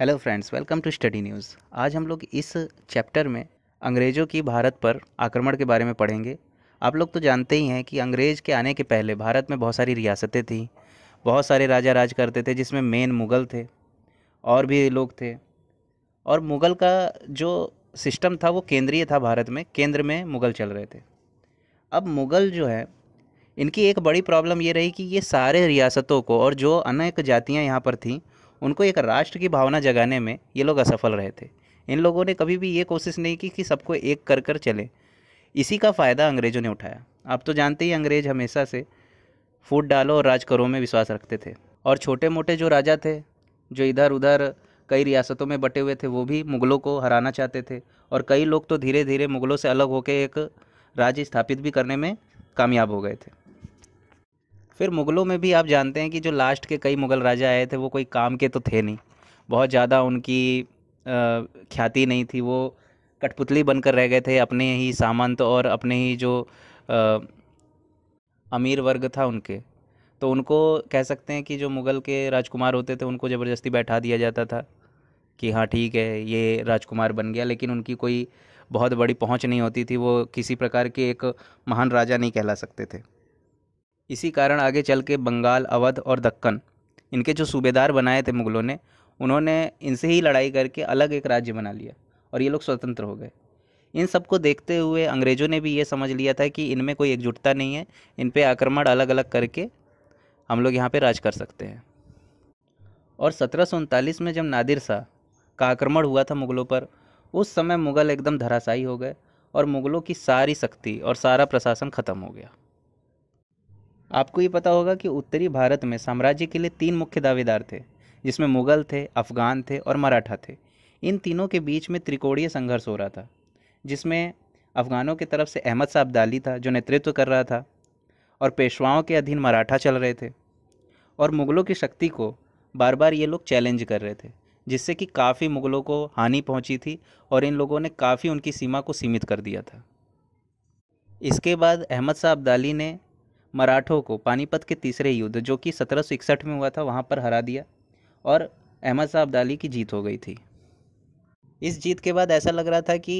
hello friends welcome to study news आज हम लोग इस चैप्टर में अंग्रेज़ों की भारत पर आक्रमण के बारे में पढ़ेंगे आप लोग तो जानते ही हैं कि अंग्रेज़ के आने के पहले भारत में बहुत सारी रियासतें थीं बहुत सारे राजा राज करते थे जिसमें मेन मुग़ल थे और भी लोग थे और मुग़ल का जो सिस्टम था वो केंद्रीय था भारत में केंद्र में मुग़ल चल रहे थे अब मुग़ल जो है इनकी एक बड़ी प्रॉब्लम ये रही कि ये सारे रियासतों को और जो अनेक जातियाँ यहाँ पर थीं उनको एक राष्ट्र की भावना जगाने में ये लोग असफल रहे थे इन लोगों ने कभी भी ये कोशिश नहीं की कि सबको एक कर कर चले इसी का फ़ायदा अंग्रेज़ों ने उठाया आप तो जानते ही अंग्रेज़ हमेशा से फूट डालो और राज करो में विश्वास रखते थे और छोटे मोटे जो राजा थे जो इधर उधर कई रियासतों में बटे हुए थे वो भी मुग़लों को हराना चाहते थे और कई लोग तो धीरे धीरे मुग़लों से अलग होकर एक राज्य स्थापित भी करने में कामयाब हो गए थे फिर मुग़लों में भी आप जानते हैं कि जो लास्ट के कई मुग़ल राजा आए थे वो कोई काम के तो थे नहीं बहुत ज़्यादा उनकी ख्याति नहीं थी वो कठपुतली बनकर रह गए थे अपने ही सामंत और अपने ही जो आ, अमीर वर्ग था उनके तो उनको कह सकते हैं कि जो मुग़ल के राजकुमार होते थे उनको ज़बरदस्ती बैठा दिया जाता था कि हाँ ठीक है ये राजकुमार बन गया लेकिन उनकी कोई बहुत बड़ी पहुंच नहीं होती थी वो किसी प्रकार के एक महान राजा नहीं कहला सकते थे इसी कारण आगे चल के बंगाल अवध और दक्कन इनके जो सूबेदार बनाए थे मुग़लों ने उन्होंने इनसे ही लड़ाई करके अलग एक राज्य बना लिया और ये लोग स्वतंत्र हो गए इन सबको देखते हुए अंग्रेज़ों ने भी ये समझ लिया था कि इनमें कोई एकजुटता नहीं है इन पर आक्रमण अलग अलग करके हम लोग यहाँ पर राज कर सकते हैं और सत्रह में जब नादिर शाह का आक्रमण हुआ था मुग़लों पर उस समय मुग़ल एकदम धराशायी हो गए और मुग़लों की सारी शक्ति और सारा प्रशासन ख़त्म हो गया आपको ये पता होगा कि उत्तरी भारत में साम्राज्य के लिए तीन मुख्य दावेदार थे जिसमें मुगल थे अफ़गान थे और मराठा थे इन तीनों के बीच में त्रिकोणीय संघर्ष हो रहा था जिसमें अफ़गानों की तरफ से अहमद साहब दाली था जो नेतृत्व कर रहा था और पेशवाओं के अधीन मराठा चल रहे थे और मुग़लों की शक्ति को बार बार ये लोग चैलेंज कर रहे थे जिससे कि काफ़ी मुग़लों को हानि पहुंची थी और इन लोगों ने काफ़ी उनकी सीमा को सीमित कर दिया था इसके बाद अहमद साहब अब्दाली ने मराठों को पानीपत के तीसरे युद्ध जो कि सत्रह में हुआ था वहाँ पर हरा दिया और अहमद शाह अब्दाली की जीत हो गई थी इस जीत के बाद ऐसा लग रहा था कि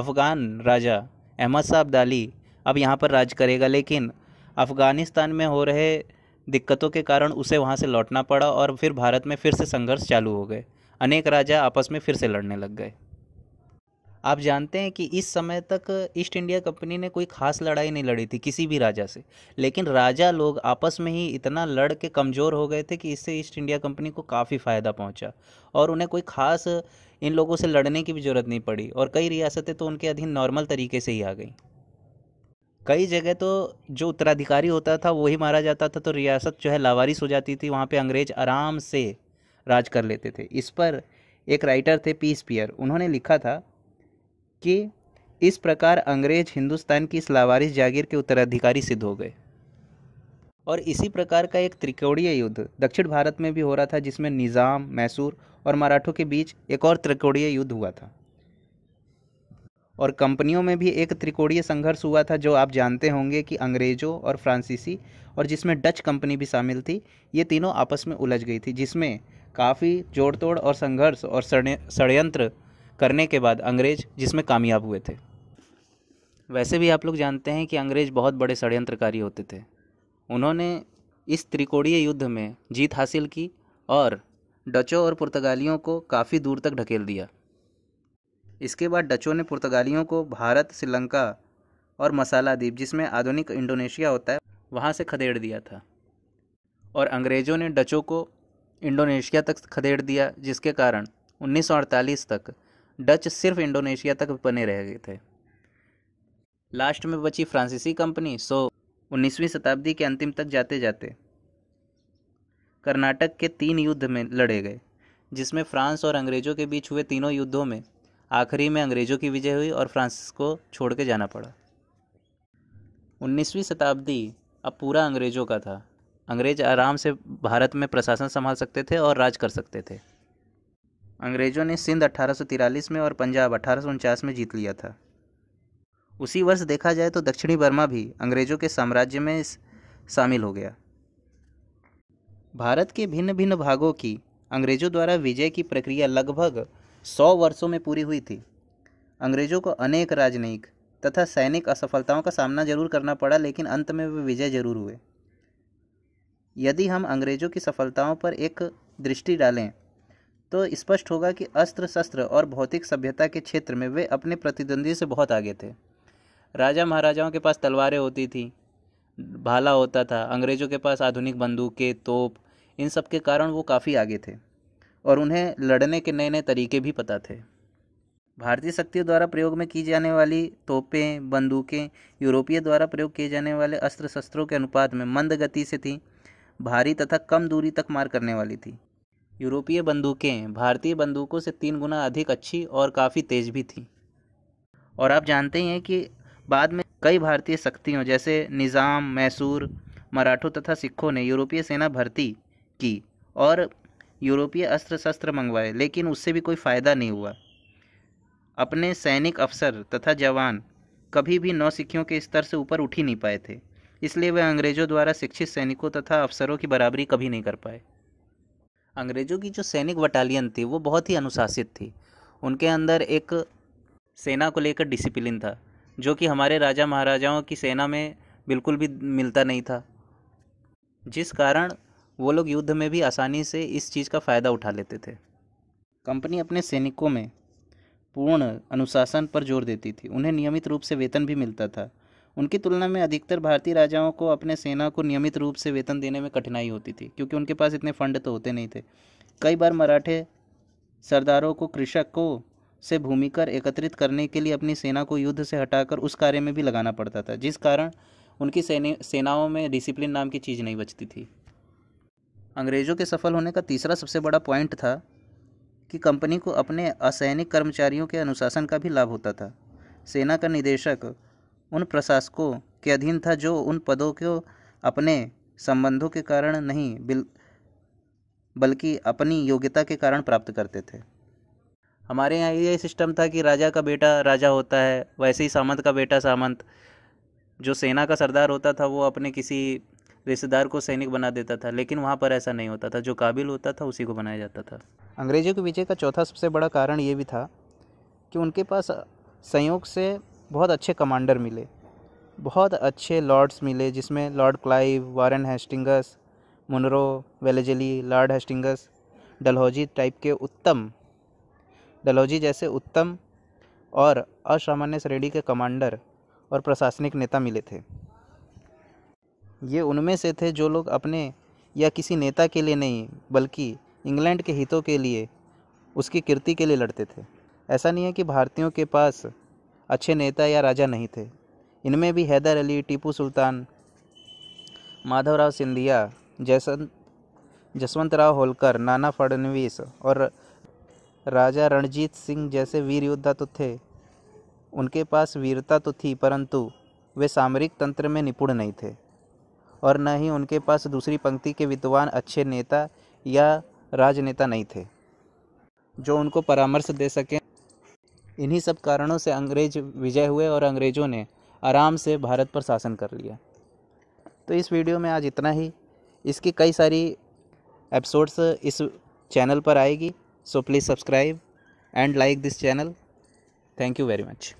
अफ़गान राजा अहमद शाह अब्दाली अब यहाँ पर राज करेगा लेकिन अफ़गानिस्तान में हो रहे दिक्कतों के कारण उसे वहाँ से लौटना पड़ा और फिर भारत में फिर से संघर्ष चालू हो गए अनेक राजा आपस में फिर से लड़ने लग गए आप जानते हैं कि इस समय तक ईस्ट इंडिया कंपनी ने कोई खास लड़ाई नहीं लड़ी थी किसी भी राजा से लेकिन राजा लोग आपस में ही इतना लड़ के कमज़ोर हो गए थे कि इससे ईस्ट इंडिया कंपनी को काफ़ी फ़ायदा पहुंचा और उन्हें कोई ख़ास इन लोगों से लड़ने की भी ज़रूरत नहीं पड़ी और कई रियासतें तो उनके अधीन नॉर्मल तरीके से ही आ गई कई जगह तो जो उत्तराधिकारी होता था वही मारा जाता था तो रियासत जो है लावारिस हो जाती थी वहाँ पर अंग्रेज़ आराम से राज कर लेते थे इस पर एक राइटर थे पीस पियर उन्होंने लिखा था कि इस प्रकार अंग्रेज हिंदुस्तान की इस लावारिस जागीर के उत्तराधिकारी सिद्ध हो गए और इसी प्रकार का एक त्रिकोणीय युद्ध दक्षिण भारत में भी हो रहा था जिसमें निज़ाम मैसूर और मराठों के बीच एक और त्रिकोणीय युद्ध हुआ था और कंपनियों में भी एक त्रिकोणीय संघर्ष हुआ था जो आप जानते होंगे कि अंग्रेज़ों और फ्रांसीसी और जिसमें डच कंपनी भी शामिल थी ये तीनों आपस में उलझ गई थी जिसमें काफ़ी जोड़ तोड़ और संघर्ष और षडयंत्र करने के बाद अंग्रेज जिसमें कामयाब हुए थे वैसे भी आप लोग जानते हैं कि अंग्रेज बहुत बड़े षड्यंत्रकारी होते थे उन्होंने इस त्रिकोणीय युद्ध में जीत हासिल की और डचों और पुर्तगालियों को काफ़ी दूर तक ढकेल दिया इसके बाद डचों ने पुर्तगालियों को भारत श्रीलंका और मसाला द्वीप जिसमें आधुनिक इंडोनेशिया होता है वहाँ से खदेड़ दिया था और अंग्रेज़ों ने डचों को इंडोनेशिया तक खदेड़ दिया जिसके कारण 1948 तक डच सिर्फ इंडोनेशिया तक बने रह गए थे लास्ट में बची फ्रांसीसी कंपनी सो उन्नीसवीं शताब्दी के अंतिम तक जाते जाते कर्नाटक के तीन युद्ध में लड़े गए जिसमें फ्रांस और अंग्रेज़ों के बीच हुए तीनों युद्धों में आखिरी में अंग्रेज़ों की विजय हुई और फ्रांस को छोड़ के जाना पड़ा उन्नीसवीं शताब्दी अब पूरा अंग्रेज़ों का था अंग्रेज़ आराम से भारत में प्रशासन संभाल सकते थे और राज कर सकते थे अंग्रेज़ों ने सिंध अठारह में और पंजाब अठारह में जीत लिया था उसी वर्ष देखा जाए तो दक्षिणी बर्मा भी अंग्रेज़ों के साम्राज्य में शामिल हो गया भारत के भिन्न भिन्न भागों की अंग्रेज़ों द्वारा विजय की प्रक्रिया लगभग सौ वर्षों में पूरी हुई थी अंग्रेज़ों को अनेक राजनयिक तथा सैनिक असफलताओं का सामना जरूर करना पड़ा लेकिन अंत में वे विजय जरूर हुए यदि हम अंग्रेज़ों की सफलताओं पर एक दृष्टि डालें तो स्पष्ट होगा कि अस्त्र शस्त्र और भौतिक सभ्यता के क्षेत्र में वे अपने प्रतिद्वंदी से बहुत आगे थे राजा महाराजाओं के पास तलवारें होती थी भाला होता था अंग्रेज़ों के पास आधुनिक बंदूकें तोप इन सब के कारण वो काफ़ी आगे थे और उन्हें लड़ने के नए नए तरीके भी पता थे भारतीय शक्तियों द्वारा प्रयोग में की जाने वाली तोपें बंदूकें यूरोपीय द्वारा प्रयोग किए जाने वाले अस्त्र शस्त्रों के अनुपात में मंद गति से थी भारी तथा कम दूरी तक मार करने वाली थी यूरोपीय बंदूकें भारतीय बंदूकों से तीन गुना अधिक अच्छी और काफ़ी तेज़ भी थीं और आप जानते ही हैं कि बाद में कई भारतीय शक्तियों जैसे निज़ाम मैसूर मराठों तथा सिखों ने यूरोपीय सेना भर्ती की और यूरोपीय अस्त्र शस्त्र मंगवाए लेकिन उससे भी कोई फ़ायदा नहीं हुआ अपने सैनिक अफसर तथा जवान कभी भी नौसिखियों के स्तर से ऊपर उठ ही नहीं पाए थे इसलिए वे अंग्रेज़ों द्वारा शिक्षित सैनिकों तथा अफसरों की बराबरी कभी नहीं कर पाए अंग्रेज़ों की जो सैनिक बटालियन थी वो बहुत ही अनुशासित थी उनके अंदर एक सेना को लेकर डिसिप्लिन था जो कि हमारे राजा महाराजाओं की सेना में बिल्कुल भी मिलता नहीं था जिस कारण वो लोग युद्ध में भी आसानी से इस चीज़ का फ़ायदा उठा लेते थे कंपनी अपने सैनिकों में पूर्ण अनुशासन पर जोर देती थी उन्हें नियमित रूप से वेतन भी मिलता था उनकी तुलना में अधिकतर भारतीय राजाओं को अपने सेना को नियमित रूप से वेतन देने में कठिनाई होती थी क्योंकि उनके पास इतने फंड तो होते नहीं थे कई बार मराठे सरदारों को कृषकों से भूमि कर एकत्रित करने के लिए अपनी सेना को युद्ध से हटाकर उस कार्य में भी लगाना पड़ता था जिस कारण उनकी सेने सेनाओं में डिसिप्लिन नाम की चीज़ नहीं बचती थी अंग्रेज़ों के सफल होने का तीसरा सबसे बड़ा पॉइंट था कि कंपनी को अपने असैनिक कर्मचारियों के अनुशासन का भी लाभ होता था सेना का निदेशक उन प्रशासकों के अधीन था जो उन पदों को अपने संबंधों के कारण नहीं बिल बल्कि अपनी योग्यता के कारण प्राप्त करते थे हमारे यहाँ ये सिस्टम था कि राजा का बेटा राजा होता है वैसे ही सामंत का बेटा सामंत जो सेना का सरदार होता था वो अपने किसी रिश्तेदार को सैनिक बना देता था लेकिन वहाँ पर ऐसा नहीं होता था जो काबिल होता था उसी को बनाया जाता था अंग्रेज़ों के विजय का चौथा सबसे बड़ा कारण ये भी था कि उनके पास संयोग से बहुत अच्छे कमांडर मिले बहुत अच्छे लॉर्ड्स मिले जिसमें lord Clive Warren Hastings Munro Wellesley lord Hastings Dalhousie type के उत्तम डलहौजी जैसे उत्तम और असामान्य श्रेणी के कमांडर और प्रशासनिक नेता मिले थे ये उनमें से थे जो लोग अपने या किसी नेता के लिए नहीं बल्कि इंग्लैंड के हितों के लिए उसकी कीर्ति के लिए लड़ते थे ऐसा नहीं है कि भारतीयों के पास अच्छे नेता या राजा नहीं थे इनमें भी हैदर अली टीपू सुल्तान माधवराव सिंधिया जैसन जसवंतराव होलकर नाना फडणवीस और राजा रणजीत सिंह जैसे वीर योद्धा तो थे उनके पास वीरता तो थी परंतु वे सामरिक तंत्र में निपुण नहीं थे और न ही उनके पास दूसरी पंक्ति के विद्वान अच्छे नेता या राजनेता नहीं थे जो उनको परामर्श दे सकें इन्हीं सब कारणों से अंग्रेज विजय हुए और अंग्रेज़ों ने आराम से भारत पर शासन कर लिया तो इस वीडियो में आज इतना ही इसकी कई सारी एपिसोड्स इस चैनल पर आएगी so please subscribe and like this channel thank you very much